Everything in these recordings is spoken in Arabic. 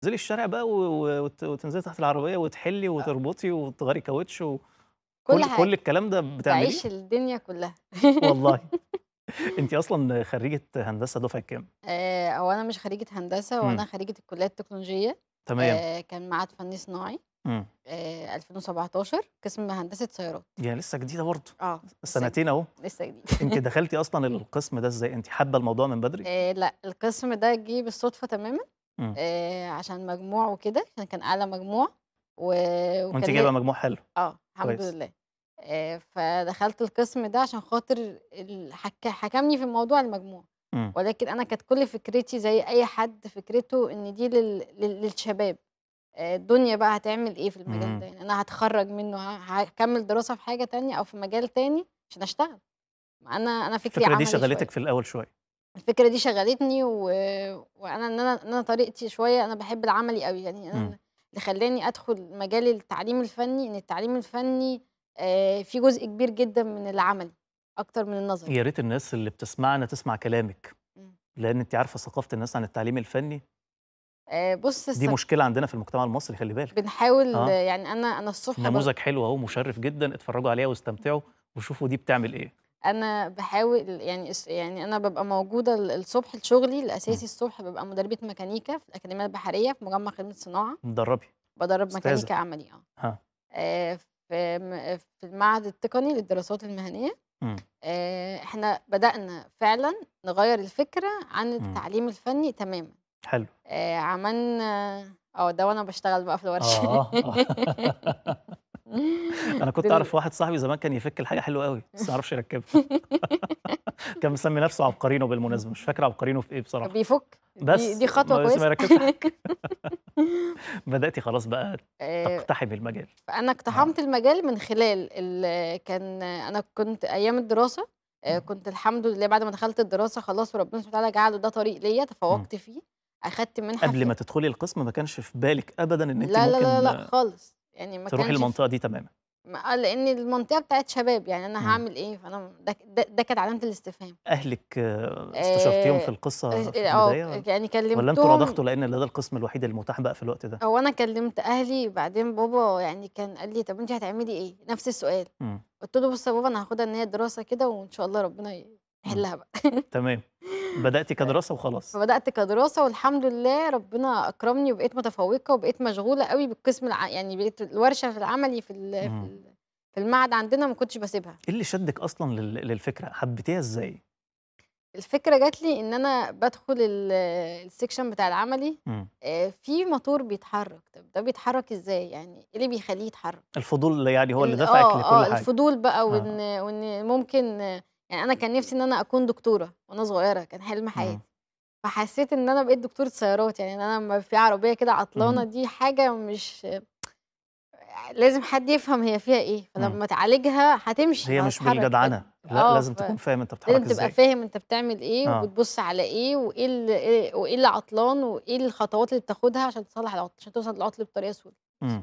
تنزلي الشارع بقى وتنزلي تحت العربية وتحلّي وتربطي وتغيّري كاوتش كل حاجة. كل الكلام ده بتعمليه؟ تعيش الدنيا كلّها. والله. أنتِ أصلًا خرّيجة هندسة دُفعة كام؟ اه هو أنا مش خرّيجة هندسة، وانا امم. خرّيجة الكلية التكنولوجية، تمام. اه كان معاد فني صناعي إمم. 2017 آه، قسم هندسة سيارات. يعني لسه جديدة برضه. آه، سنتين أهو. لسه جديدة. أنتِ دخلتي أصلًا القسم ده إزاي؟ أنتِ حابة الموضوع من بدري؟ آه لأ، القسم ده جِه بالصدفة تمامًا. آه عشان مجموع وكده، عشان كان أعلى مجموع و وأنتِ جايبة مجموع حلو، آه، الحمد كويس. لله. آه فدخلت القسم ده عشان خاطر الحك... حكمني في الموضوع المجموع، مم. ولكن أنا كانت كل فكرتي زي أي حد فكرته إن دي لل لل للشباب، آه الدنيا بقى هتعمل إيه في المجال إمم. ده، يعني أنا هتخرج منه هكمل دراسة في حاجة تانية أو في مجال تاني عشان أشتغل، أنا أنا فكري الفكرة دي شغلتِك في الأول شوية. الفكرة دي شغلتني و... وأنا إن أنا إن أنا طريقتي شوية أنا بحب العملي قوي يعني أنا م. إمم. اللي خلّاني أدخل مجال التعليم الفني، إن التعليم الفني في فيه جزء كبير جدًا من العملي أكتر من النظري. يا ريت الناس اللي بتسمعنا تسمع كلامِك، م. إمم. لإن أنتِ عارفة ثقافة الناس عن التعليم الفني بُص دي الثق مشكلة عندنا في المجتمع المصري خلّي بالِك. بنحاول آه. يعني أنا أنا الصبح نموذج حلو أهو مشرّف جدًا، اتفرّجوا عليها واستمتعوا وشوفوا دي بتعمل إيه. أنا بحاول يعني يعني أنا ببقى موجودة الصبح لشغلي إمم. الأساسي الصبح ببقى مدربة ميكانيكا في الأكاديمية البحرية في مجمع خدمة صناعة. مدربي بدرب ميكانيكا عملي آه. ها. في في المعهد التقني للدراسات المهنية. إمم. إحنا بدأنا فعلًا نغيّر الفكرة عن إمم. التعليم الفني تمامًا. حلو. عملنا آه، ده وأنا بشتغل بقى في الورشة. آه. انا كنت اعرف واحد صاحبي زمان كان يفك الحاجه حلوه قوي بس ما يعرفش يركبها كان مسمي نفسه عبقرينه بالمناسبه مش فاكر عبقرينه في ايه بصراحه بيفك بس دي, دي خطوه كويسه ما بداتي خلاص بقى آه، تقتحمي المجال انا اقتحمت المجال من خلال كان انا كنت ايام الدراسه آه، كنت الحمد لله بعد ما دخلت الدراسه خلاص وربنا سبحانه وتعالى جعله ده طريق ليا تفوقت فيه اخدت منحه قبل ما تدخلي القسم ما كانش في بالك ابدا ان انت لا لا لا لا خالص يعني ما تروحي المنطقه دي تماما آه، لان المنطقه بتاعت شباب يعني انا هعمل ايه فانا ده, كانت علامه الاستفهام اهلك آه، استشرتيهم في القصه آه، في البدايه يعني كلمتهم ولا انتوا رضختوا لان ده القسم الوحيد المتاح بقى في الوقت ده هو انا كلمت اهلي بعدين بابا يعني كان قال لي طب انت هتعملي ايه نفس السؤال قلت له بص يا بابا انا هاخدها ان هي دراسه كده وان شاء الله ربنا يحلها بقى تمام بدأتي كدراسة وخلاص بدات كدراسة والحمد لله ربنا أكرمني وبقيت متفوقة وبقيت مشغولة قوي بالقسم الع... يعني بقيت الورشة في العملي في ال... في المعهد عندنا ما كنتش بسيبها ايه اللي شدك اصلا لل... للفكره حبيتيها ازاي الفكره جات لي ان انا بدخل السكشن بتاع العملي آه في موتور بيتحرك طب ده بيتحرك ازاي يعني ايه اللي بيخليه يتحرك الفضول يعني هو اللي دفعك آه، لكل آه، حاجه اه الفضول بقى وان آه. وان ممكن يعني أنا كان نفسي إن أنا أكون دكتورة وأنا صغيرة كان حلم إمم. حياتي. فحسيت إن أنا بقيت دكتورة سيارات يعني أنا لما في عربية كده عطلانة إمم. دي حاجة مش لازم حد يفهم هي فيها إيه، إمم. فلما تعالجها هتمشي هي مش من كده. بالجدعنة، لأ آه، لازم ف تكون فاهم أنت لازم ازاي تبقى فاهم أنت بتعمل إيه آه. وبتبص على إيه وإيه اللي وإيه اللي عطلان وإيه الخطوات اللي بتاخدها عشان تصلح العطل، عشان توصل للعطل بطريقة سهله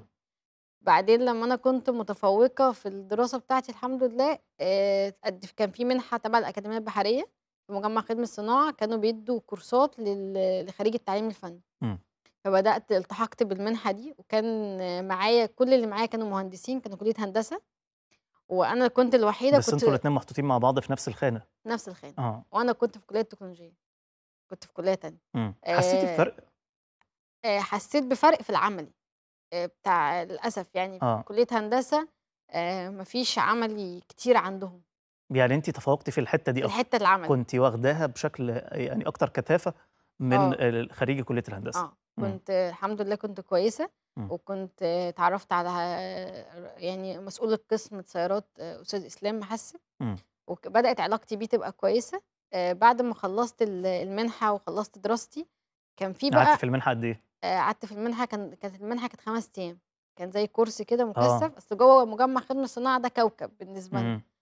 بعدين لما انا كنت متفوقه في الدراسه بتاعتي الحمد لله آه، كان في منحه تبع الاكاديميه البحريه في مجمع خدمه الصناعه كانوا بيدوا كورسات لل... لخريج التعليم الفني م. فبدات التحقت بالمنحه دي وكان معايا كل اللي معايا كانوا مهندسين كانوا كليه هندسه وانا كنت الوحيده بس كنت انتوا الاثنين محطوطين مع بعض في نفس الخانه نفس الخانه آه. وانا كنت في كليه تكنولوجيا كنت في كليه تانية آه حسيتي بفرق آه حسيت بفرق في العملي آه، بتاع للاسف يعني آه. كليه هندسه آه، ما فيش عملي كتير عندهم يعني انت تفوقتي في الحته دي الحته العمل كنت واخداها بشكل يعني اكتر كثافه من آه. خريجي كليه الهندسه اه إمم. كنت م. الحمد لله كنت كويسه م. إمم. وكنت اتعرفت على يعني مسؤول قسم سيارات آه، استاذ اسلام محسن إمم. وبدات علاقتي بيه تبقى كويسه بعد ما خلصت المنحه وخلصت دراستي كان في بقى قعدت في المنحه قد ايه آه، قعدت في المنحه كان كانت المنحه كانت خمس ايام كان زي كرسي كده آه. مكثف اصل جوه مجمع خدمه الصناعه ده كوكب بالنسبه لنا امم.